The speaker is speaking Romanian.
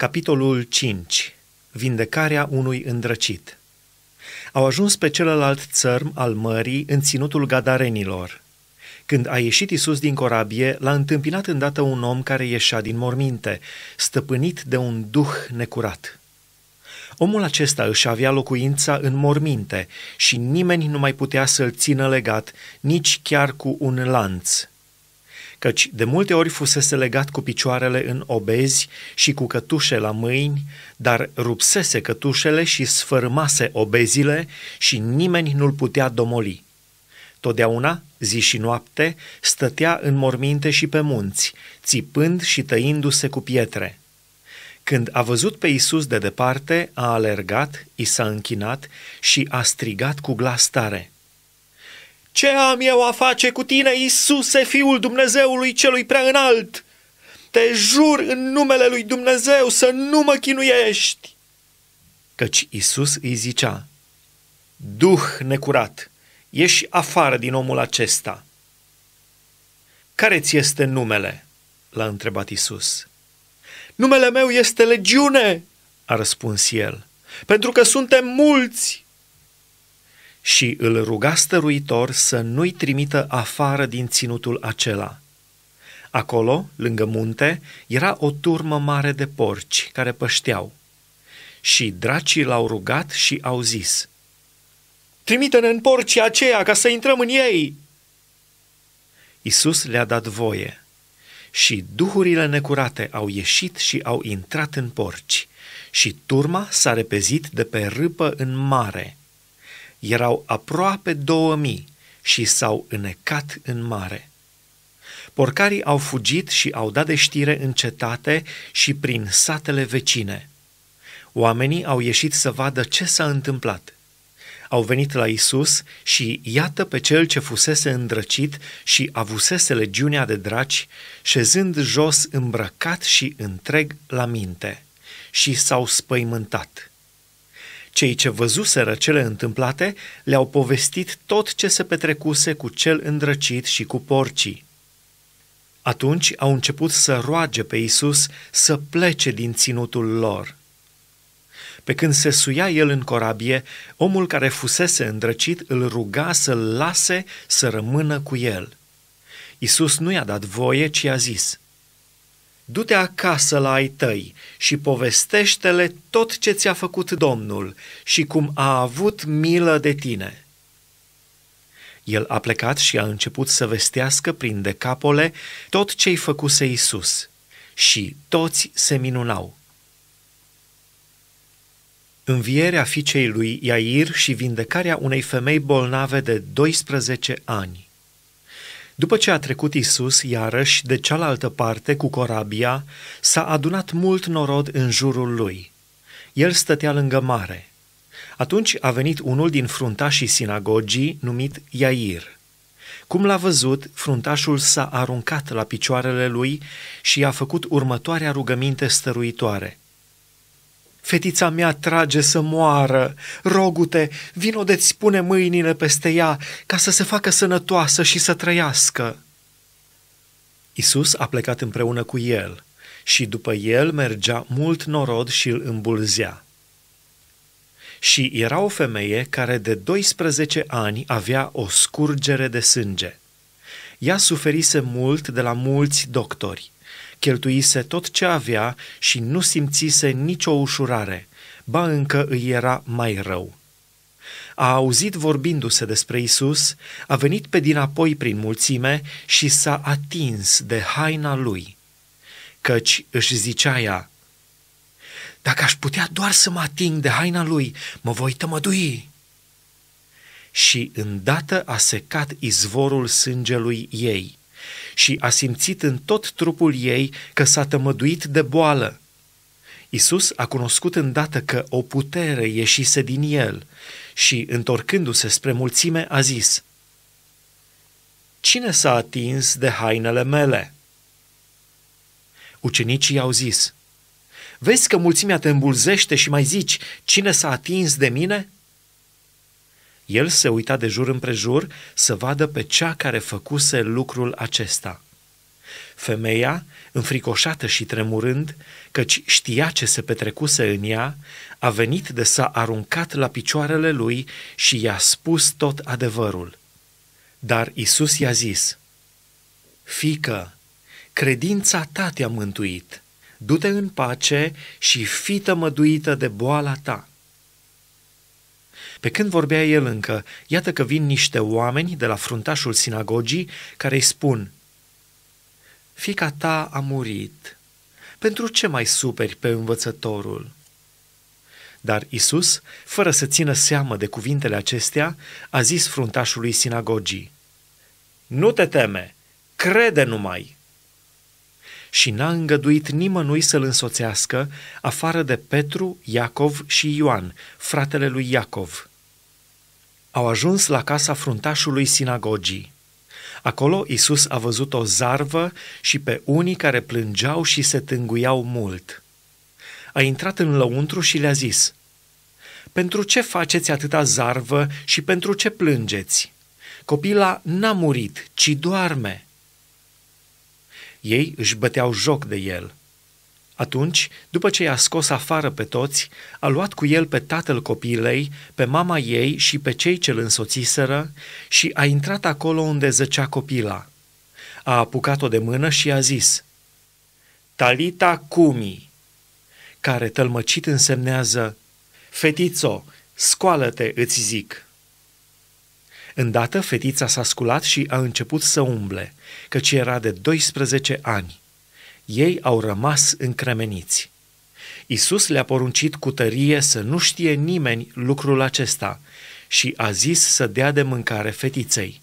Capitolul 5. Vindecarea unui îndrăcit Au ajuns pe celălalt țărm al mării în ținutul gadarenilor. Când a ieșit Isus din corabie, l-a întâmpinat îndată un om care ieșea din morminte, stăpânit de un duh necurat. Omul acesta își avea locuința în morminte și nimeni nu mai putea să-l țină legat, nici chiar cu un lanț căci de multe ori fusese legat cu picioarele în obezi și cu cătușe la mâini, dar rupsese cătușele și sfârmase obezile și nimeni nu-l putea domoli. Totdeauna, zi și noapte, stătea în morminte și pe munți, țipând și tăindu-se cu pietre. Când a văzut pe Isus de departe, a alergat, i s-a închinat și a strigat cu glas tare – ce am eu a face cu tine, Iisuse, Fiul Dumnezeului Celui înalt? Te jur în numele lui Dumnezeu să nu mă chinuiești! Căci Isus îi zicea, Duh necurat, ieși afară din omul acesta. Care ți este numele? l-a întrebat Isus. Numele meu este legiune, a răspuns el, pentru că suntem mulți și îl ruga stăruitor să nu-i trimită afară din ținutul acela. Acolo, lângă munte, era o turmă mare de porci care pășteau. Și dracii l-au rugat și au zis, Trimite-ne în porcii aceia ca să intrăm în ei! Isus le-a dat voie și duhurile necurate au ieșit și au intrat în porci și turma s-a repezit de pe râpă în mare – erau aproape mii și s-au înecat în mare. Porcarii au fugit și au dat de știre în cetate și prin satele vecine. Oamenii au ieșit să vadă ce s-a întâmplat. Au venit la Isus și iată pe cel ce fusese îndrăcit și avusese legiunea de draci, șezând jos îmbrăcat și întreg la minte. Și s-au spăimântat. Cei ce văzuseră cele întâmplate le-au povestit tot ce se petrecuse cu cel îndrăcit și cu porcii. Atunci au început să roage pe Isus să plece din ținutul lor. Pe când se suia el în corabie, omul care fusese îndrăcit îl ruga să-l lase să rămână cu el. Isus nu i-a dat voie, ci a zis – du-te acasă la ai tăi și povestește-le tot ce ți-a făcut Domnul și cum a avut milă de tine. El a plecat și a început să vestească prin decapole tot ce-i făcuse Isus și toți se minunau. Învierea fiicei lui Iair și vindecarea unei femei bolnave de 12 ani. După ce a trecut Isus iarăși de cealaltă parte cu corabia, s-a adunat mult norod în jurul lui. El stătea lângă mare. Atunci a venit unul din fruntașii sinagogii, numit Iair. Cum l-a văzut, fruntașul s-a aruncat la picioarele lui și i-a făcut următoarea rugăminte stăruitoare – fetița mea trage să moară. Rogute, vino de-ți pune mâinile peste ea, ca să se facă sănătoasă și să trăiască. Isus a plecat împreună cu el și după el mergea mult norod și îl îmbulzea. Și era o femeie care de 12 ani avea o scurgere de sânge. Ea suferise mult de la mulți doctori – cheltuise tot ce avea și nu simțise nicio ușurare, ba încă îi era mai rău. A auzit vorbindu-se despre Isus, a venit pe dinapoi prin mulțime și s-a atins de haina lui, căci își zicea ea, dacă aș putea doar să mă ating de haina lui, mă voi tămădui. Și îndată a secat izvorul sângelui ei și a simțit în tot trupul ei că s-a tămăduit de boală. Isus a cunoscut îndată că o putere ieșise din el și, întorcându-se spre mulțime, a zis, Cine s-a atins de hainele mele?" Ucenicii au zis, Vezi că mulțimea te îmbulzește și mai zici, cine s-a atins de mine?" El se uita de jur împrejur să vadă pe cea care făcuse lucrul acesta. Femeia, înfricoșată și tremurând, căci știa ce se petrecuse în ea, a venit de s-a aruncat la picioarele lui și i-a spus tot adevărul. Dar Isus i-a zis, Fică, credința ta te-a mântuit, du-te în pace și fi tămăduită de boala ta. Pe când vorbea el încă, iată că vin niște oameni de la fruntașul sinagogii care îi spun Fica ta a murit. Pentru ce mai superi pe învățătorul?" Dar Isus, fără să țină seamă de cuvintele acestea, a zis fruntașului sinagogii, Nu te teme, crede numai! și n-a îngăduit nimănui să-l însoțească, afară de Petru, Iacov și Ioan, fratele lui Iacov. Au ajuns la casa fruntașului sinagogii. Acolo Isus a văzut o zarvă și pe unii care plângeau și se tânguiau mult. A intrat în lăuntru și le-a zis, Pentru ce faceți atâta zarvă și pentru ce plângeți? Copila n-a murit, ci doarme.” Ei își băteau joc de el. Atunci, după ce i-a scos afară pe toți, a luat cu el pe tatăl copilei, pe mama ei și pe cei ce-l însoțiseră și a intrat acolo unde zăcea copila. A apucat-o de mână și a zis, Talita cumi, care tălmăcit însemnează, Fetițo, scoală-te, îți zic!' Îndată fetița s-a sculat și a început să umble, căci era de 12 ani. Ei au rămas încremeniți. Isus le-a poruncit cu tărie să nu știe nimeni lucrul acesta și a zis să dea de mâncare fetiței.